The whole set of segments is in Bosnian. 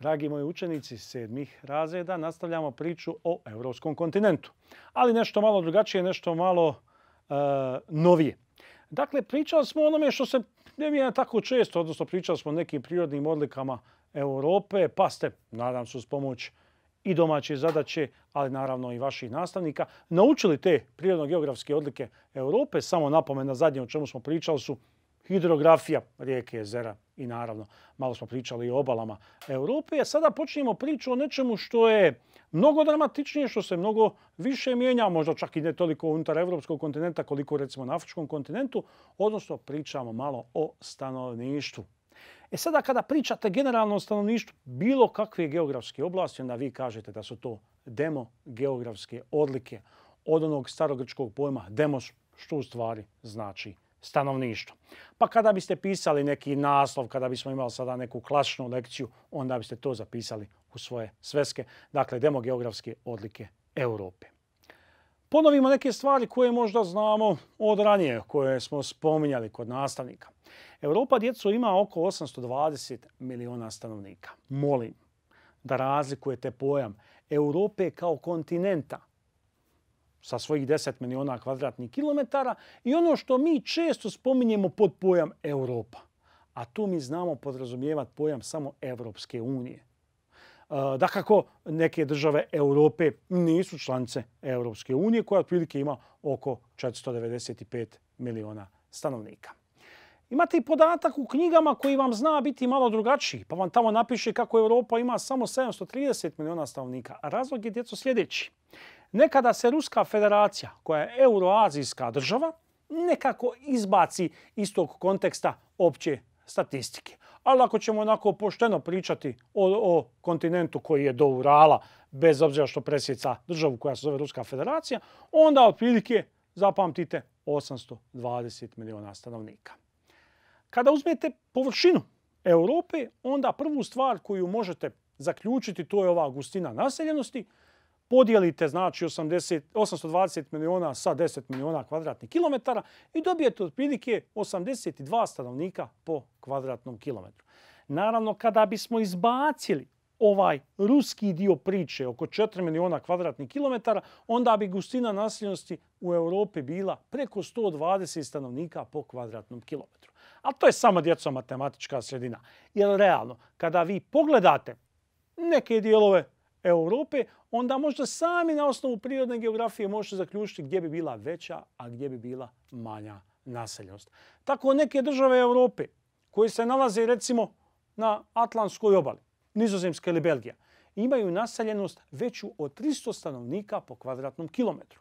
Dragi moji učenici sedmih razreda, nastavljamo priču o evropskom kontinentu. Ali nešto malo drugačije, nešto malo uh, novije. Dakle, pričali smo o onome što se ne mi tako često, odnosno pričali smo o nekim prirodnim odlikama Europe, pa ste, nadam se, s pomoć i domaće zadaće, ali naravno i vaših nastavnika, naučili te prirodno-geografske odlike Europe. Samo napomena zadnje o čemu smo pričali su hidrografija rijeke, jezera i naravno malo smo pričali o obalama Europe. A sada počnemo priču o nečemu što je mnogo dramatičnije, što se mnogo više mijenja, možda čak i ne toliko unutar evropskog kontinenta koliko recimo na afričkom kontinentu, odnosno pričamo malo o stanovništvu. E sada kada pričate generalno o stanovništvu bilo kakve geografske oblasti, onda vi kažete da su to demo geografske odlike od onog starogrčkog pojma demos, što u stvari znači stanovništvo. Pa kada biste pisali neki naslov, kada bismo imali sada neku klasičnu lekciju, onda biste to zapisali u svoje sveske, dakle demogeografske odlike Europe. Ponovimo neke stvari koje možda znamo od ranije, koje smo spominjali kod nastavnika. Europa djeco ima oko 820 miliona stanovnika. Molim da razlikujete pojam Europe kao kontinenta – sa svojih 10 miliona kvadratnih kilometara i ono što mi često spominjemo pod pojam Europa. A tu mi znamo podrazumijevati pojam samo Evropske unije. E, da kako neke države Europe nisu članice Evropske unije koja otprilike ima oko 495 miliona stanovnika. Imate i podatak u knjigama koji vam zna biti malo drugačiji, pa vam tamo napiše kako Europa ima samo 730 miliona stanovnika. A razlog je djeco sljedeći nekada se Ruska federacija, koja je euroazijska država, nekako izbaci iz tog konteksta opće statistike. Ali ako ćemo onako pošteno pričati o, o kontinentu koji je do Urala, bez obzira što presjeca državu koja se zove Ruska federacija, onda otprilike zapamtite 820 miliona stanovnika. Kada uzmete površinu Europe, onda prvu stvar koju možete zaključiti to je ova gustina naseljenosti, podijelite znači 80, 820 miliona sa 10 miliona kvadratnih kilometara i dobijete otprilike 82 stanovnika po kvadratnom kilometru. Naravno, kada bismo izbacili ovaj ruski dio priče oko 4 miliona kvadratnih kilometara, onda bi gustina nasiljenosti u Europi bila preko 120 stanovnika po kvadratnom kilometru. A to je samo djeco matematička sredina. Jer realno, kada vi pogledate neke dijelove Europe, onda možda sami na osnovu prirodne geografije možete zaključiti gdje bi bila veća, a gdje bi bila manja naseljenost. Tako neke države Europe koje se nalaze recimo na Atlantskoj obali, Nizozemska ili Belgija, imaju naseljenost veću od 300 stanovnika po kvadratnom kilometru.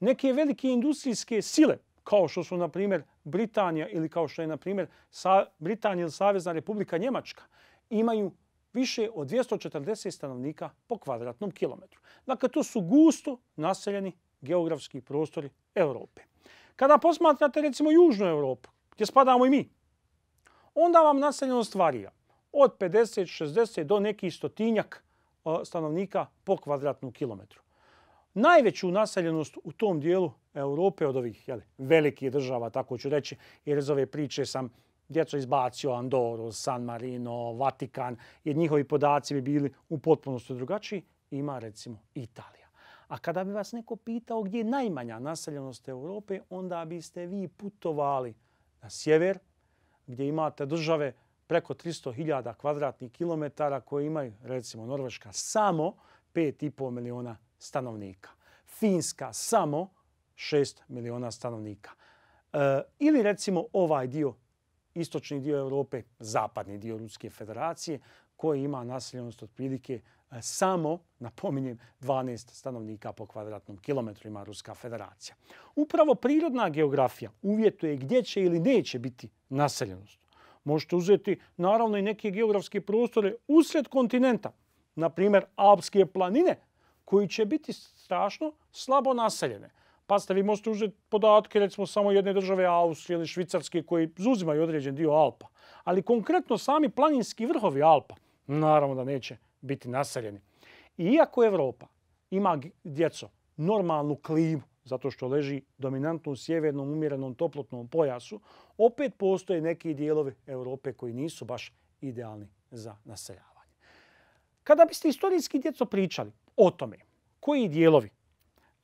Neke velike industrijske sile, kao što su na primjer Britanija ili kao što je na primjer Britanija ili Savezna Republika Njemačka, imaju više od 240 stanovnika po kvadratnom kilometru. Dakle, to su gusto naseljeni geografski prostori Europe. Kada posmatrate recimo Južnu Europu, gdje spadamo i mi, onda vam naseljenost varija od 50, 60 do neki stotinjak stanovnika po kvadratnom kilometru. Najveću naseljenost u tom dijelu Europe od ovih jeli, velikih država, tako ću reći, jer iz ove priče sam djeca izbacio Andoru, San Marino, Vatikan, jer njihovi podaci bi bili u potpunosti drugačiji, ima recimo Italija. A kada bi vas neko pitao gdje je najmanja naseljenost Europe, onda biste vi putovali na sjever, gdje imate države preko 300.000 kvadratnih kilometara koje imaju, recimo Norveška, samo 5,5 miliona stanovnika. Finska samo 6 miliona stanovnika. E, ili recimo ovaj dio istočni dio Europe, zapadni dio Ruske federacije, koji ima naseljenost od prilike e, samo, napominjem, 12 stanovnika po kvadratnom kilometru ima Ruska federacija. Upravo prirodna geografija uvjetuje gdje će ili neće biti naseljenost. Možete uzeti naravno i neke geografske prostore usred kontinenta, na primjer Alpske planine, koji će biti strašno slabo naseljene. Pasta, vi možete uzeti podatke, recimo, samo jedne države Austrije ili Švicarske koji zuzimaju određen dio Alpa. Ali konkretno sami planinski vrhovi Alpa, naravno da neće biti naseljeni. Iako Evropa ima djeco normalnu klimu, zato što leži dominantno u sjevernom umjerenom toplotnom pojasu, opet postoje neki dijelovi Evrope koji nisu baš idealni za naseljavanje. Kada biste istorijski djeco pričali o tome koji dijelovi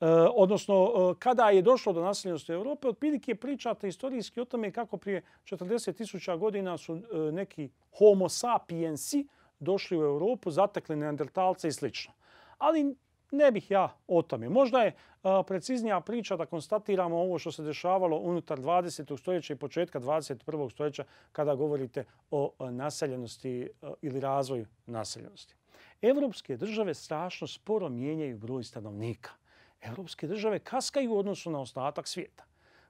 E, odnosno e, kada je došlo do naseljenosti Evrope, otprilike pričate istorijski o tome kako prije 40.000 godina su e, neki homo sapiensi došli u Europu, zatekli neandertalce i sl. Ali ne bih ja o tome. Možda je preciznija priča da konstatiramo ovo što se dešavalo unutar 20. stoljeća i početka 21. stoljeća kada govorite o naseljenosti ili razvoju naseljenosti. Evropske države strašno sporo mijenjaju broj stanovnika evropske države kaskaju u odnosu na ostatak svijeta.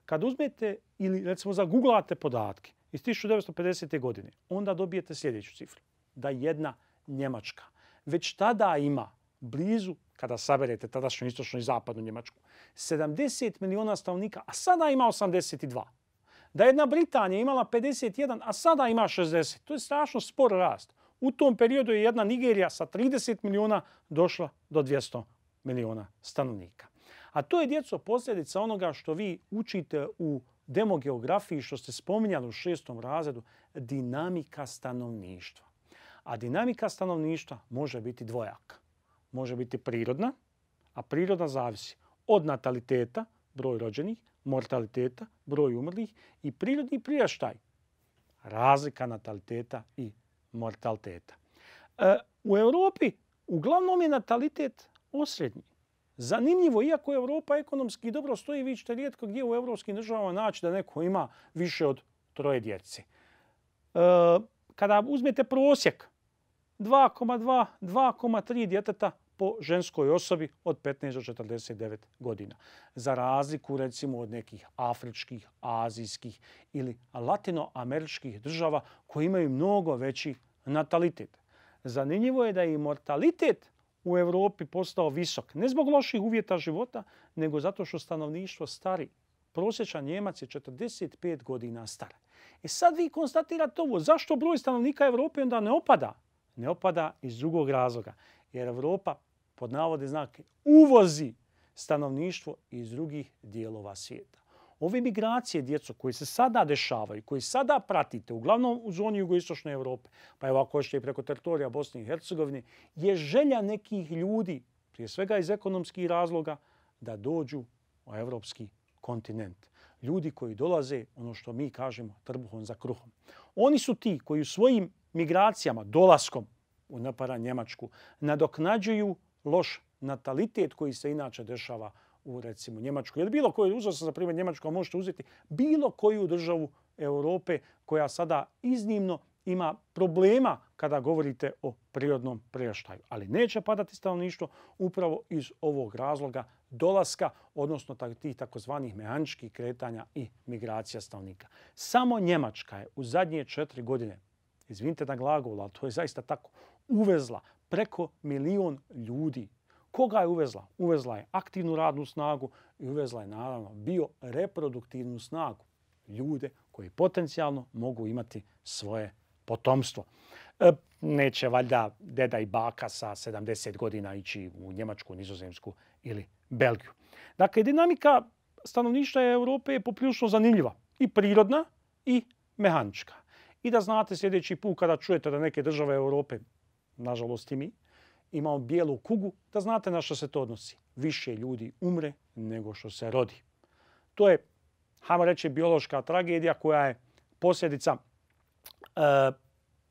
Kad uzmete ili recimo zaguglate podatke iz 1950. godine, onda dobijete sljedeću cifru. Da jedna Njemačka već tada ima blizu, kada saberete tadašnju istočnu i zapadnu Njemačku, 70 miliona stavnika, a sada ima 82. Da jedna Britanija imala 51, a sada ima 60. To je strašno spor rast. U tom periodu je jedna Nigerija sa 30 miliona došla do 200 miliona miliona stanovnika. A to je, djeco, posljedica onoga što vi učite u demogeografiji, što ste spominjali u šestom razredu, dinamika stanovništva. A dinamika stanovništva može biti dvojaka. Može biti prirodna, a prirodna zavisi od nataliteta, broj rođenih, mortaliteta, broj umrlih i prirodni prijaštaj, razlika nataliteta i mortaliteta. E, u Europi uglavnom je natalitet osrednji. Zanimljivo, iako Evropa ekonomski dobro stoji, vi ćete rijetko gdje u evropskim državama naći da neko ima više od troje djece. E, kada uzmete prosjek, 2,2-2,3 djeteta po ženskoj osobi od 15 do 49 godina. Za razliku recimo od nekih afričkih, azijskih ili latinoameričkih država koji imaju mnogo veći natalitet. Zanimljivo je da je i mortalitet – u Europi postao visok. Ne zbog loših uvjeta života, nego zato što stanovništvo stari. Prosječan Njemac je 45 godina star. E sad vi konstatirate ovo. Zašto broj stanovnika Evrope onda ne opada? Ne opada iz drugog razloga. Jer Evropa, pod navode znake, uvozi stanovništvo iz drugih dijelova svijeta ove migracije djeco koje se sada dešavaju, koje sada pratite, uglavnom u zoni jugoistočne Evrope, pa evo ako ošte i preko teritorija Bosne i Hercegovine, je želja nekih ljudi, prije svega iz ekonomskih razloga, da dođu u evropski kontinent. Ljudi koji dolaze, ono što mi kažemo, trbuhom za kruhom. Oni su ti koji u svojim migracijama, dolaskom u napara Njemačku, nadoknađuju loš natalitet koji se inače dešava u u recimo Njemačku ili bilo koju, uzao sam za primjer Njemačku, možete uzeti bilo koju državu Europe koja sada iznimno ima problema kada govorite o prirodnom preštaju. Ali neće padati stalno stanovništvo upravo iz ovog razloga dolaska, odnosno tih takozvanih mehaničkih kretanja i migracija stanovnika. Samo Njemačka je u zadnje četiri godine, izvinite na glagol, ali to je zaista tako, uvezla preko milion ljudi Koga je uvezla? Uvezla je aktivnu radnu snagu i uvezla je naravno reproduktivnu snagu. Ljude koji potencijalno mogu imati svoje potomstvo. E, neće valjda deda i baka sa 70 godina ići u Njemačku, Nizozemsku ili Belgiju. Dakle, dinamika stanovništva Europe je poprilično zanimljiva. I prirodna i mehanička. I da znate sljedeći put kada čujete da neke države Europe, nažalost i mi, imamo bijelu kugu, da znate na što se to odnosi. Više ljudi umre nego što se rodi. To je, hajmo reći, biološka tragedija koja je posljedica e,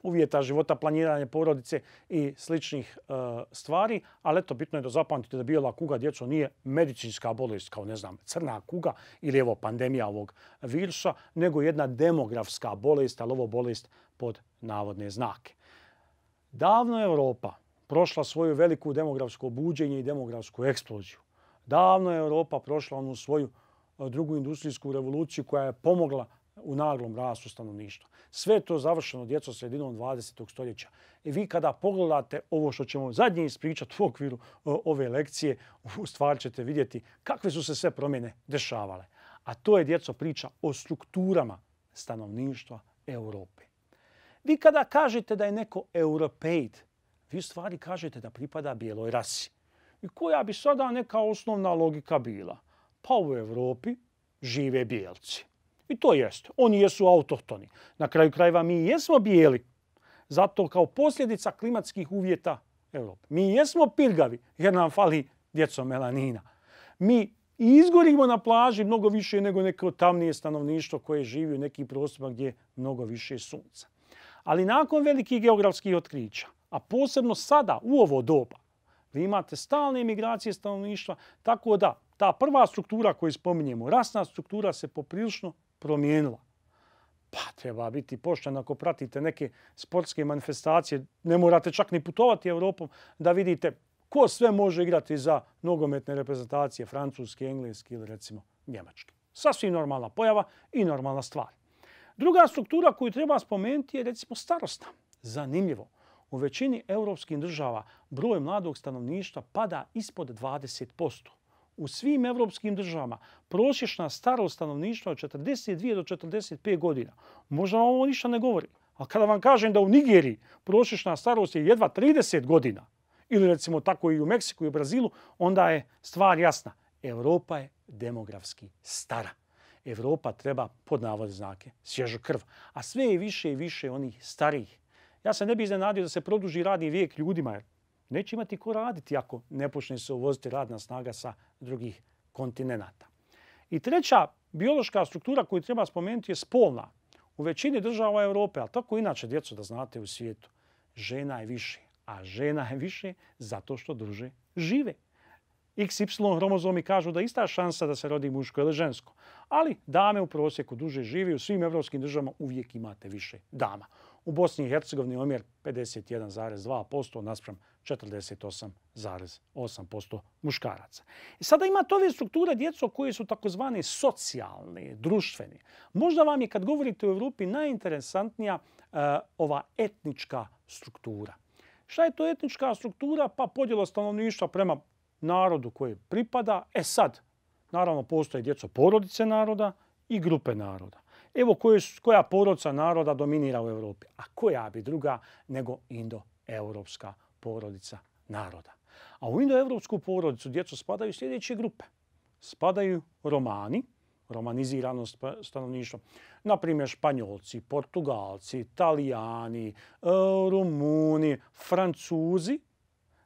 uvjeta života, planiranje porodice i sličnih e, stvari, ali eto, bitno je da zapamtite da bijela kuga djeco nije medicinska bolest, kao ne znam, crna kuga ili evo pandemija ovog virusa, nego jedna demografska bolest, ali ovo bolest pod navodne znake. Davno je Europa, prošla svoju veliku demografsko buđenje i demografsku eksploziju. Davno je Europa prošla onu svoju e, drugu industrijsku revoluciju koja je pomogla u naglom rastu stanovništva. Sve to završeno djeco sredinom 20. stoljeća. I vi kada pogledate ovo što ćemo zadnje ispričati u okviru e, ove lekcije, u stvari ćete vidjeti kakve su se sve promjene dešavale. A to je djeco priča o strukturama stanovništva Europe. Vi kada kažete da je neko europejt, vi u stvari kažete da pripada bijeloj rasi. I koja bi sada neka osnovna logika bila? Pa u Evropi žive bijelci. I to jeste. Oni jesu autohtoni. Na kraju krajeva mi jesmo bijeli. Zato kao posljedica klimatskih uvjeta Evrope. Mi jesmo pirgavi jer nam fali djeco melanina. Mi izgorimo na plaži mnogo više nego neko tamnije stanovništvo koje živi u nekim prostorima gdje je mnogo više sunca. Ali nakon velikih geografskih otkrića, a posebno sada u ovo doba, vi imate stalne imigracije stanovništva, tako da ta prva struktura koju spominjemo, rasna struktura se poprilično promijenila. Pa treba biti pošten ako pratite neke sportske manifestacije, ne morate čak ni putovati Evropom, da vidite ko sve može igrati za nogometne reprezentacije, francuski, engleski ili recimo njemački. Sasvim normalna pojava i normalna stvar. Druga struktura koju treba spomenuti je recimo starostna. Zanimljivo. U većini evropskih država broj mladog stanovništva pada ispod 20%. U svim evropskim državama prosječna starost stanovništva od 42 do 45 godina. Možda vam ovo ništa ne govori, ali kada vam kažem da u Nigeriji prosječna starost je jedva 30 godina, ili recimo tako i u Meksiku i u Brazilu, onda je stvar jasna. Evropa je demografski stara. Evropa treba pod navode znake svježu krv. A sve je više i više onih starijih Ja se ne bih iznenadio da se produži radni vijek ljudima, jer neće imati ko raditi ako ne počne se uvoziti radna snaga sa drugih kontinenta. I treća biološka struktura koju treba spomenuti je spolna. U većini država Europe, ali tako inače, djeco, da znate u svijetu, žena je više, a žena je više zato što druže žive. XY hromozomi kažu da ista šansa da se rodi muško ili žensko. Ali dame u prosjeku duže živi u svim evropskim državama uvijek imate više dama. U Bosni i Hercegovini omjer 51,2% naspram 48,8% muškaraca. I e sada imate ove strukture djeco koje su takozvane socijalne, društvene. Možda vam je kad govorite o Evropi najinteresantnija eh, ova etnička struktura. Šta je to etnička struktura? Pa podjela stanovništva prema narodu koje pripada. E sad, naravno, postoje djeco porodice naroda i grupe naroda. Evo koje, koja porodca naroda dominira u Evropi, a koja bi druga nego indoevropska porodica naroda. A u indoevropsku porodicu djeco spadaju sljedeće grupe. Spadaju romani, romanizirano stanovništvo. Naprimjer, Španjolci, Portugalci, Italijani, e, Rumuni, Francuzi,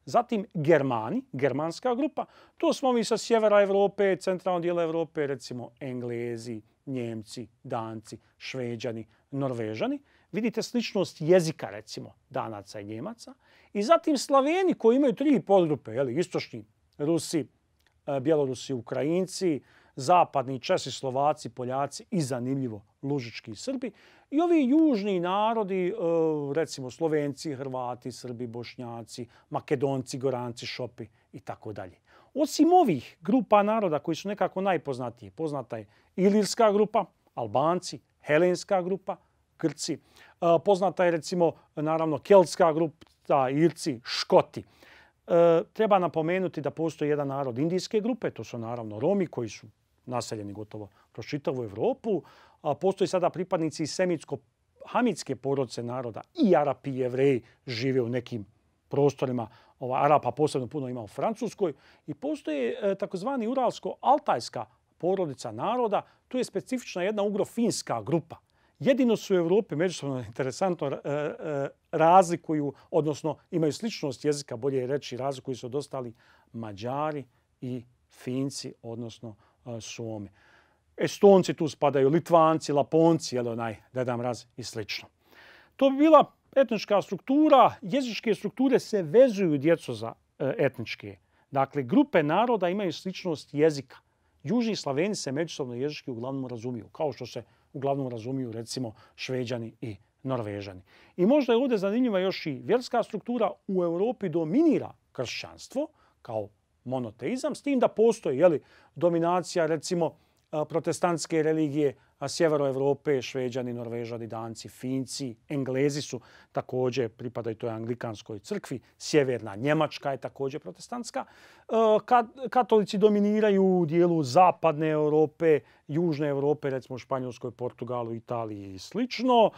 Zatim Germani, germanska grupa. To smo mi sa sjevera Evrope, centralnog dijela Evrope, recimo Englezi, Njemci, Danci, Šveđani, Norvežani. Vidite sličnost jezika, recimo, Danaca i Njemaca. I zatim Slaveni koji imaju tri podgrupe, jeli, istočni Rusi, e, Bjelorusi, Ukrajinci, zapadni Česi, Slovaci, Poljaci i zanimljivo Lužički Srbi. I ovi južni narodi, e, recimo Slovenci, Hrvati, Srbi, Bošnjaci, Makedonci, Goranci, Šopi i tako dalje. Osim ovih grupa naroda koji su nekako najpoznatiji, poznata je Ilirska grupa, Albanci, Helenska grupa, Krci, e, poznata je recimo naravno Keltska grupa, Irci, Škoti. E, treba napomenuti da postoji jedan narod indijske grupe, to su naravno Romi koji su naseljeni gotovo kroz čitavu Evropu. A postoji sada pripadnici semitsko-hamitske porodce naroda i Arapi i Jevreji žive u nekim prostorima ova Arapa posebno puno ima u Francuskoj i postoji e, takozvani Uralsko-Altajska porodica naroda. Tu je specifična jedna ugrofinska grupa. Jedino su u Evropi međusobno interesantno e, e, razlikuju, odnosno imaju sličnost jezika, bolje je reći, razlikuju se od ostali Mađari i Finci, odnosno Mađari Somi. Estonci tu spadaju, Litvanci, Laponci, jel onaj, Dedam Raz i slično. To bi bila etnička struktura. Jezičke strukture se vezuju djeco za e, etničke. Dakle, grupe naroda imaju sličnost jezika. Južni Slaveni se međusobno jezički uglavnom razumiju, kao što se uglavnom razumiju recimo Šveđani i Norvežani. I možda je ovdje zanimljiva još i vjerska struktura. U Europi dominira kršćanstvo kao monoteizam, s tim da postoje jeli, dominacija recimo protestantske religije, a sjevero Evrope, Šveđani, Norvežani, Danci, Finci, Englezi su također pripadaju toj anglikanskoj crkvi, sjeverna Njemačka je također protestantska. Katolici dominiraju u dijelu zapadne Europe, južne Europe recimo Španjolskoj, Portugalu, Italiji i slično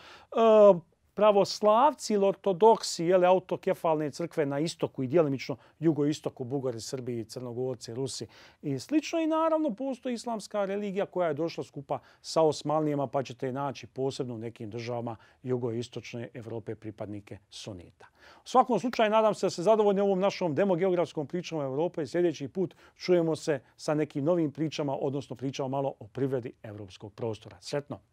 pravoslavci ili ortodoksi, jele, autokefalne crkve na istoku i dijelimično jugoistoku, Bugari, Srbiji, Crnogorci, Rusi i slično. I naravno postoji islamska religija koja je došla skupa sa Osmanlijama, pa ćete je naći posebno u nekim državama jugoistočne Evrope pripadnike sunita. U svakom slučaju, nadam se da se zadovoljni ovom našom demogeografskom pričama Evrope i sljedeći put čujemo se sa nekim novim pričama, odnosno pričama malo o privredi evropskog prostora. Sretno!